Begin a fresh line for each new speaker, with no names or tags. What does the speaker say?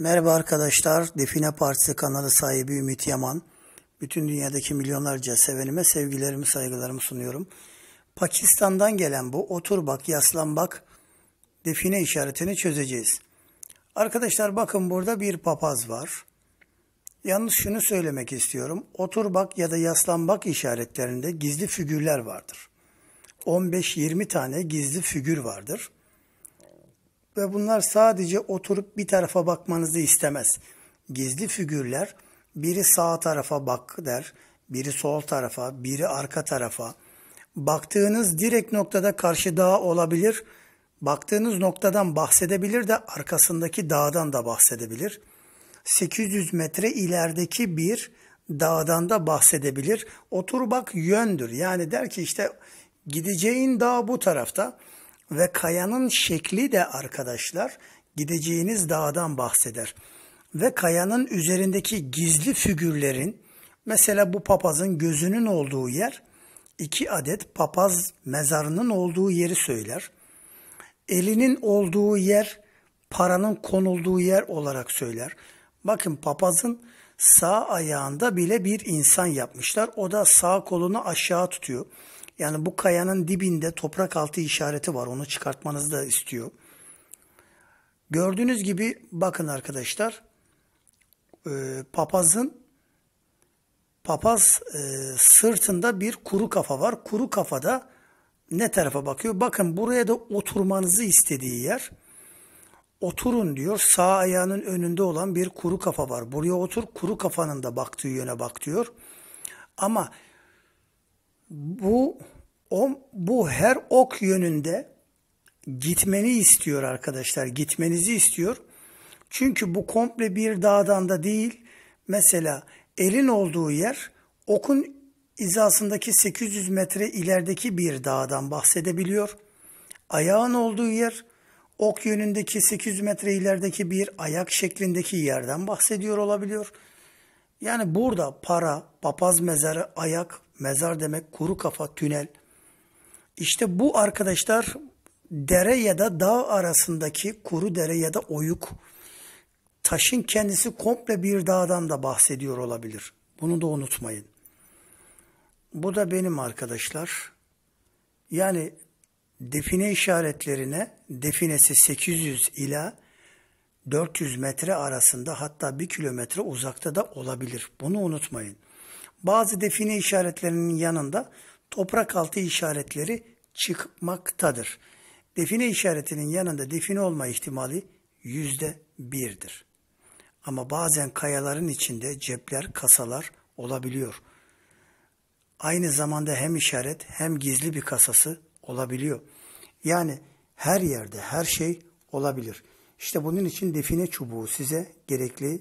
Merhaba arkadaşlar, Define Partisi kanalı sahibi Ümit Yaman. Bütün dünyadaki milyonlarca sevenime sevgilerimi, saygılarımı sunuyorum. Pakistan'dan gelen bu otur bak, yaslan bak define işaretini çözeceğiz. Arkadaşlar bakın burada bir papaz var. Yalnız şunu söylemek istiyorum. Otur bak ya da yaslan bak işaretlerinde gizli figürler vardır. 15-20 tane gizli figür vardır ve bunlar sadece oturup bir tarafa bakmanızı istemez. Gizli figürler biri sağ tarafa bak der, biri sol tarafa, biri arka tarafa. Baktığınız direkt noktada karşı dağ olabilir. Baktığınız noktadan bahsedebilir de arkasındaki dağdan da bahsedebilir. 800 metre ilerideki bir dağdan da bahsedebilir. Otur bak yöndür. Yani der ki işte gideceğin dağ bu tarafta. Ve kayanın şekli de arkadaşlar gideceğiniz dağdan bahseder. Ve kayanın üzerindeki gizli figürlerin mesela bu papazın gözünün olduğu yer iki adet papaz mezarının olduğu yeri söyler. Elinin olduğu yer paranın konulduğu yer olarak söyler. Bakın papazın sağ ayağında bile bir insan yapmışlar. O da sağ kolunu aşağı tutuyor. Yani bu kayanın dibinde toprak altı işareti var. Onu çıkartmanızı da istiyor. Gördüğünüz gibi bakın arkadaşlar e, papazın papaz e, sırtında bir kuru kafa var. Kuru kafada ne tarafa bakıyor? Bakın buraya da oturmanızı istediği yer. Oturun diyor. Sağ ayağının önünde olan bir kuru kafa var. Buraya otur. Kuru kafanın da baktığı yöne bak diyor. Ama bu o, bu her ok yönünde gitmeni istiyor arkadaşlar. Gitmenizi istiyor. Çünkü bu komple bir dağdan da değil. Mesela elin olduğu yer okun izasındaki 800 metre ilerideki bir dağdan bahsedebiliyor. Ayağın olduğu yer ok yönündeki 800 metre ilerideki bir ayak şeklindeki yerden bahsediyor olabiliyor. Yani burada para, papaz mezarı, ayak, mezar demek, kuru kafa, tünel. İşte bu arkadaşlar dere ya da dağ arasındaki kuru dere ya da oyuk. Taşın kendisi komple bir dağdan da bahsediyor olabilir. Bunu da unutmayın. Bu da benim arkadaşlar. Yani define işaretlerine definesi 800 ila 400 metre arasında hatta 1 kilometre uzakta da olabilir. Bunu unutmayın. Bazı define işaretlerinin yanında toprak altı işaretleri çıkmaktadır. Define işaretinin yanında define olma ihtimali yüzde birdir. Ama bazen kayaların içinde cepler, kasalar olabiliyor. Aynı zamanda hem işaret hem gizli bir kasası olabiliyor. Yani her yerde her şey olabilir.'' İşte bunun için define çubuğu size gerekli